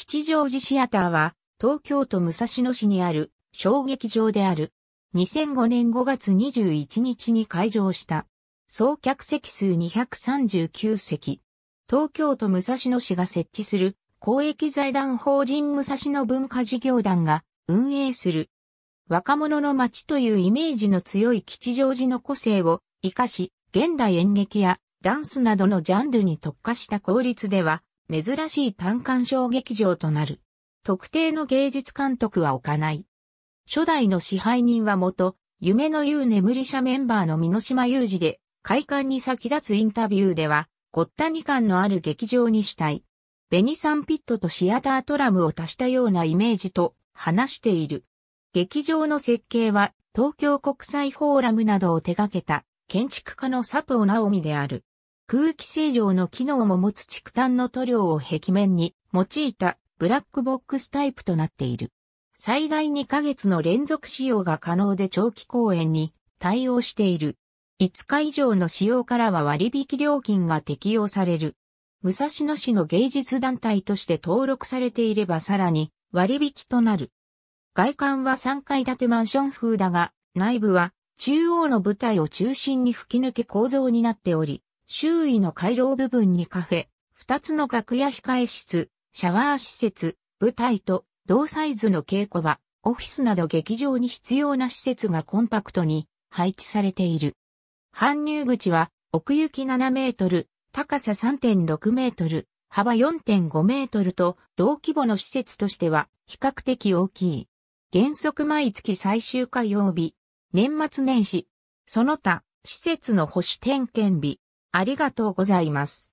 吉祥寺シアターは、東京都武蔵野市にある小劇場である。2005年5月21日に開場した。総客席数239席。東京都武蔵野市が設置する公益財団法人武蔵野文化事業団が運営する。若者の街というイメージの強い吉祥寺の個性を活かし、現代演劇やダンスなどのジャンルに特化した公立では、珍しい単館小劇場となる。特定の芸術監督は置かない。初代の支配人は元、夢の言う眠り者メンバーの美島雄二で、開館に先立つインタビューでは、ごったに感のある劇場にしたい。ベニサンピットとシアタートラムを足したようなイメージと話している。劇場の設計は東京国際フォーラムなどを手掛けた建築家の佐藤直美である。空気清浄の機能も持つ畜炭の塗料を壁面に用いたブラックボックスタイプとなっている。最大2ヶ月の連続使用が可能で長期公演に対応している。5日以上の使用からは割引料金が適用される。武蔵野市の芸術団体として登録されていればさらに割引となる。外観は3階建てマンション風だが、内部は中央の舞台を中心に吹き抜け構造になっており、周囲の回廊部分にカフェ、二つの楽屋控え室、シャワー施設、舞台と同サイズの稽古場、オフィスなど劇場に必要な施設がコンパクトに配置されている。搬入口は奥行き7メートル、高さ3.6メートル、幅4.5メートルと同規模の施設としては比較的大きい。原則毎月最終火曜日、年末年始、その他施設の保守点検日、ありがとうございます。